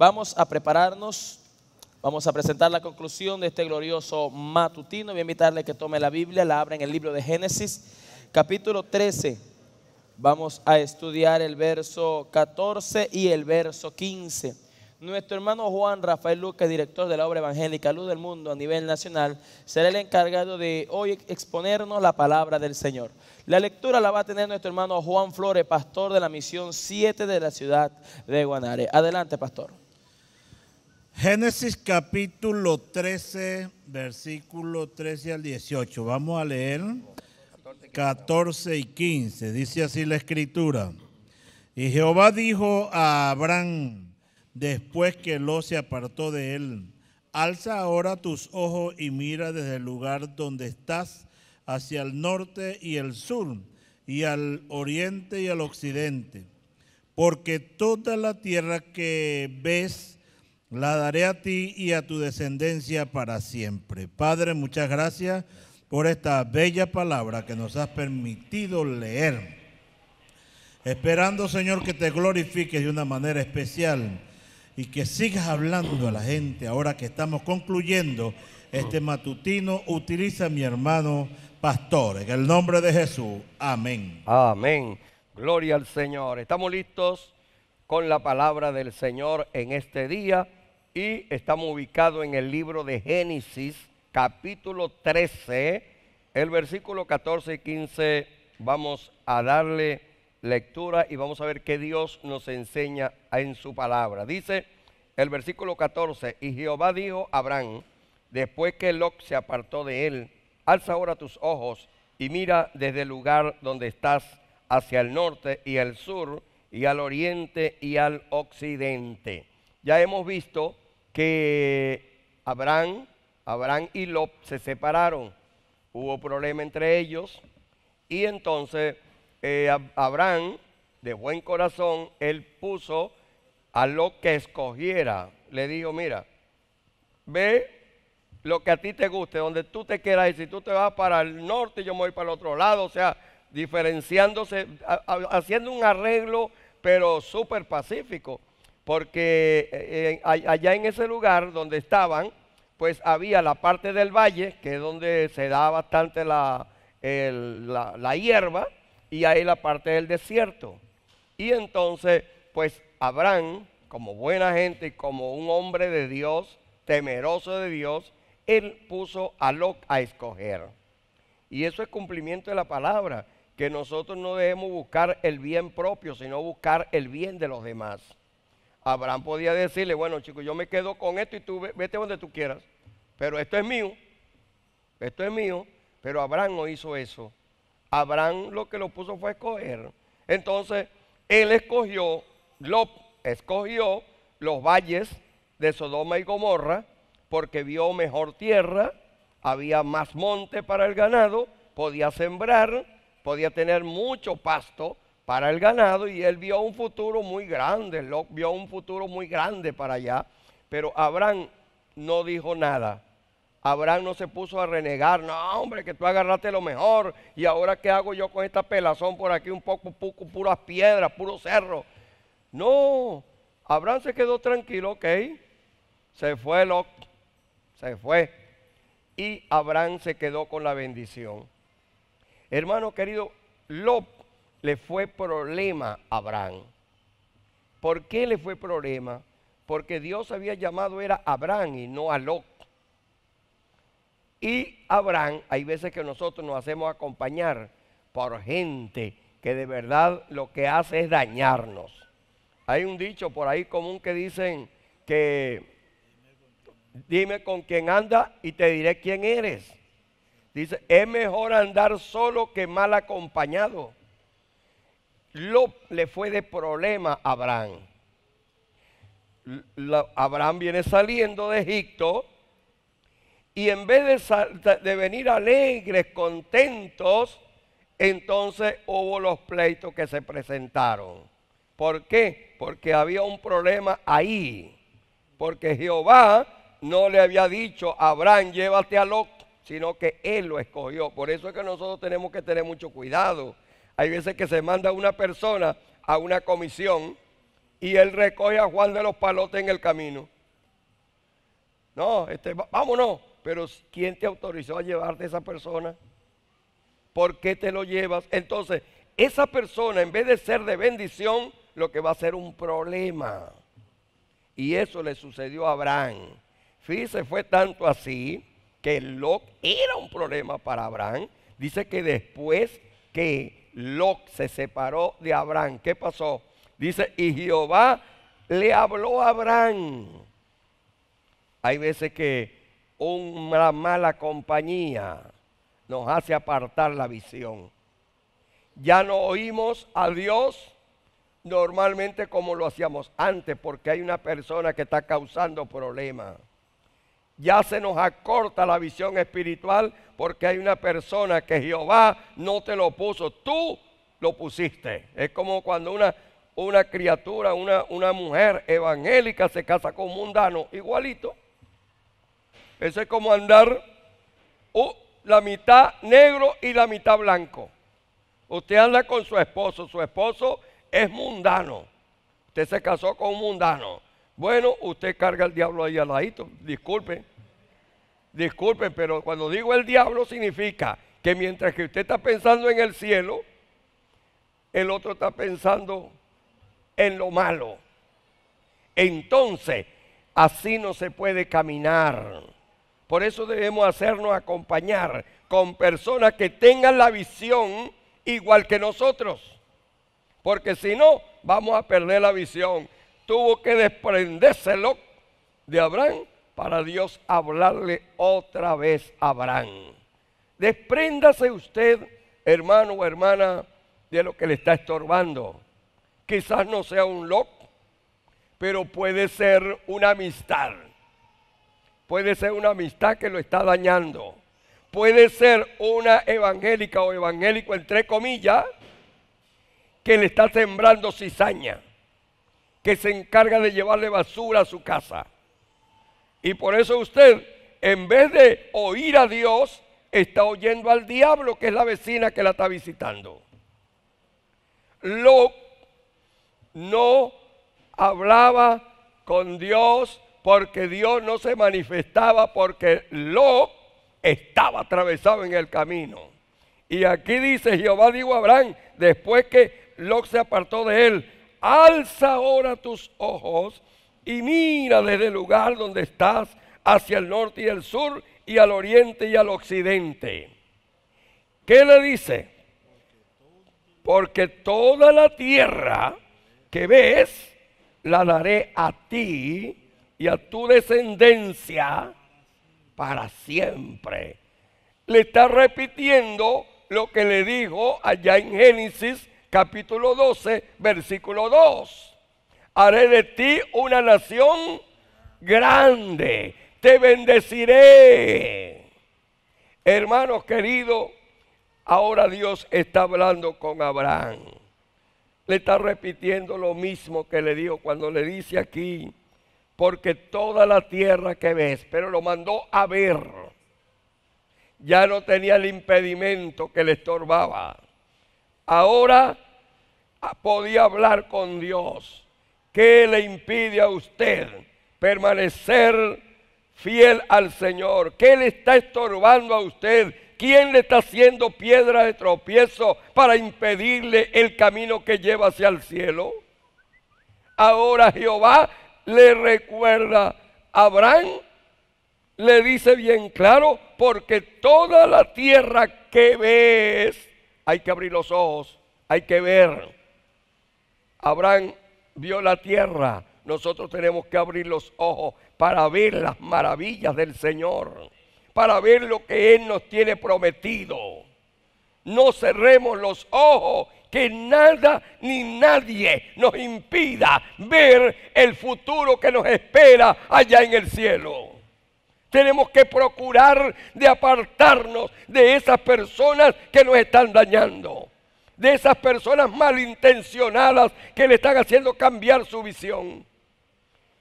Vamos a prepararnos, vamos a presentar la conclusión de este glorioso matutino. Voy a invitarle que tome la Biblia, la abra en el libro de Génesis, capítulo 13. Vamos a estudiar el verso 14 y el verso 15. Nuestro hermano Juan Rafael Luque, director de la obra evangélica Luz del Mundo a nivel nacional, será el encargado de hoy exponernos la palabra del Señor. La lectura la va a tener nuestro hermano Juan Flores, pastor de la misión 7 de la ciudad de Guanare. Adelante, pastor. Génesis capítulo 13, versículo 13 al 18. Vamos a leer 14 y 15. Dice así la escritura. Y Jehová dijo a Abraham, después que Lot se apartó de él, alza ahora tus ojos y mira desde el lugar donde estás hacia el norte y el sur, y al oriente y al occidente, porque toda la tierra que ves, la daré a ti y a tu descendencia para siempre. Padre, muchas gracias por esta bella palabra que nos has permitido leer. Esperando, Señor, que te glorifiques de una manera especial y que sigas hablando a la gente ahora que estamos concluyendo este matutino. Utiliza mi hermano pastor, en el nombre de Jesús. Amén. Amén. Gloria al Señor. Estamos listos con la palabra del Señor en este día y estamos ubicados en el libro de Génesis, capítulo 13, el versículo 14 y 15. Vamos a darle lectura y vamos a ver qué Dios nos enseña en su palabra. Dice el versículo 14, y Jehová dijo a Abraham, después que Lot se apartó de él, alza ahora tus ojos y mira desde el lugar donde estás hacia el norte y el sur y al oriente y al occidente. Ya hemos visto que Abraham, Abraham y Lot se separaron. Hubo problema entre ellos. Y entonces eh, Abraham, de buen corazón, él puso a lo que escogiera. Le dijo, mira, ve lo que a ti te guste, donde tú te quieras. Y si tú te vas para el norte, yo me voy para el otro lado. O sea, diferenciándose, haciendo un arreglo, pero súper pacífico porque eh, allá en ese lugar donde estaban, pues había la parte del valle, que es donde se da bastante la, hierba, y ahí la parte del desierto. Y entonces, pues Abraham, como buena gente y como un hombre de Dios, temeroso de Dios, él puso a Loc a escoger. Y eso es cumplimiento de la palabra, que nosotros no debemos buscar el bien propio, sino buscar el bien de los demás. Abraham podía decirle, bueno chicos, yo me quedo con esto y tú vete donde tú quieras, pero esto es mío, esto es mío, pero Abraham no hizo eso. Abraham lo que lo puso fue escoger. Entonces, él escogió, escogió los valles de Sodoma y Gomorra porque vio mejor tierra, había más monte para el ganado, podía sembrar, podía tener mucho pasto, para el ganado y él vio un futuro muy grande, Lot vio un futuro muy grande para allá, pero Abraham no dijo nada. Abraham no se puso a renegar, no hombre, que tú agarraste lo mejor y ahora qué hago yo con esta pelazón por aquí, un poco, poco puras piedras, puro cerro. No, Abraham se quedó tranquilo, ok, se fue lo se fue y Abraham se quedó con la bendición. Hermano querido, Lot le fue problema a Abraham. ¿Por qué le fue problema? Porque Dios había llamado era Abraham y no a Lot. Y Abraham, hay veces que nosotros nos hacemos acompañar por gente que de verdad lo que hace es dañarnos. Hay un dicho por ahí común que dicen que dime con quién anda y te diré quién eres. Dice, es mejor andar solo que mal acompañado lo le fue de problema a Abraham. Abraham viene saliendo de Egipto y en vez de, venir alegres, contentos, entonces hubo los pleitos que se presentaron. ¿Por qué? Porque había un problema ahí. Porque Jehová no le había dicho, a Abraham, llévate a Lot, sino que él lo escogió. Por eso es que nosotros tenemos que tener mucho cuidado hay veces que se manda una persona a una comisión y él recoge a Juan de los Palotes en el camino. No, este, vámonos. Pero ¿quién te autorizó a llevarte a esa persona? ¿Por qué te lo llevas? Entonces, esa persona en vez de ser de bendición, lo que va a ser un problema. Y eso le sucedió a Abraham. Fíjese, fue tanto así que loco era un problema para Abraham. Dice que después que Loc se separó de Abraham. ¿Qué pasó? Dice, y Jehová le habló a Abraham. Hay veces que una mala compañía nos hace apartar la visión. Ya no oímos a Dios normalmente como lo hacíamos antes, porque hay una persona que está causando problemas ya se nos acorta la visión espiritual porque hay una persona que Jehová no te lo puso, tú lo pusiste. Es como cuando una, una criatura, una, una mujer evangélica se casa con un mundano, igualito. Eso es como andar oh, la mitad negro y la mitad blanco. Usted anda con su esposo, su esposo es mundano. Usted se casó con un mundano. Bueno, usted carga al diablo ahí al ladito, disculpe. Disculpe, pero cuando digo el diablo significa que mientras que usted está pensando en el cielo, el otro está pensando en lo malo. Entonces, así no se puede caminar. Por eso debemos hacernos acompañar con personas que tengan la visión igual que nosotros. Porque si no, vamos a perder la visión tuvo que desprendérselo de Abraham para Dios hablarle otra vez a Abraham. Despréndase usted, hermano o hermana, de lo que le está estorbando. Quizás no sea un loco, pero puede ser una amistad. Puede ser una amistad que lo está dañando. Puede ser una evangélica o evangélico, entre comillas, que le está sembrando cizaña que se encarga de llevarle basura a su casa. Y por eso usted, en vez de oír a Dios, está oyendo al diablo, que es la vecina que la está visitando. Loc no hablaba con Dios porque Dios no se manifestaba, porque Lo estaba atravesado en el camino. Y aquí dice Jehová digo a Abraham, después que Loc se apartó de él, alza ahora tus ojos y mira desde el lugar donde estás hacia el norte y el sur y al oriente y al occidente. ¿Qué le dice? Porque toda la tierra que ves la daré a ti y a tu descendencia para siempre. Le está repitiendo lo que le dijo allá en Génesis capítulo 12, versículo 2. Haré de ti una nación grande, te bendeciré. Hermanos queridos, ahora Dios está hablando con Abraham. Le está repitiendo lo mismo que le dijo cuando le dice aquí, porque toda la tierra que ves, pero lo mandó a ver. Ya no tenía el impedimento que le estorbaba ahora ah, podía hablar con Dios. ¿Qué le impide a usted permanecer fiel al Señor? ¿Qué le está estorbando a usted? ¿Quién le está haciendo piedra de tropiezo para impedirle el camino que lleva hacia el cielo? Ahora Jehová le recuerda a Abraham, le dice bien claro, porque toda la tierra que ves hay que abrir los ojos, hay que ver. Abraham vio la tierra, nosotros tenemos que abrir los ojos para ver las maravillas del Señor, para ver lo que Él nos tiene prometido. No cerremos los ojos, que nada ni nadie nos impida ver el futuro que nos espera allá en el cielo. Tenemos que procurar de apartarnos de esas personas que nos están dañando, de esas personas malintencionadas que le están haciendo cambiar su visión.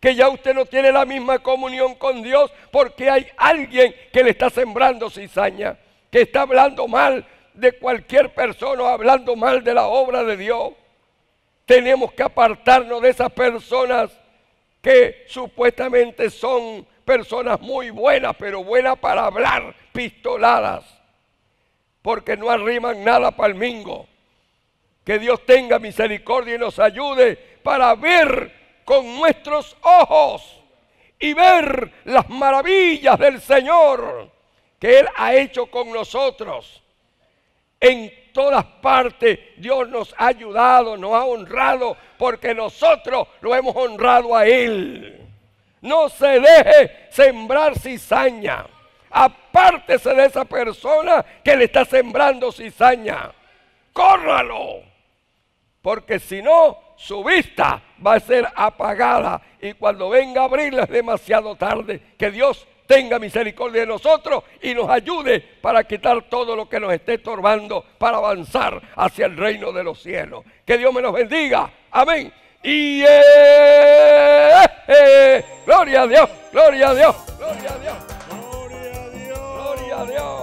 Que ya usted no tiene la misma comunión con Dios porque hay alguien que le está sembrando cizaña, que está hablando mal de cualquier persona, hablando mal de la obra de Dios. Tenemos que apartarnos de esas personas que supuestamente son personas muy buenas, pero buenas para hablar pistoladas, porque no arriman nada para el mingo. Que Dios tenga misericordia y nos ayude para ver con nuestros ojos y ver las maravillas del Señor que Él ha hecho con nosotros. En todas partes Dios nos ha ayudado, nos ha honrado, porque nosotros lo hemos honrado a Él. No se deje sembrar cizaña. Apártese de esa persona que le está sembrando cizaña. Córralo. Porque si no, su vista va a ser apagada. Y cuando venga a abrirla es demasiado tarde. Que Dios tenga misericordia de nosotros y nos ayude para quitar todo lo que nos esté estorbando para avanzar hacia el reino de los cielos. Que Dios me los bendiga. Amén gloria a Dios, gloria a Dios, gloria a Dios, gloria a Dios, gloria a Dios.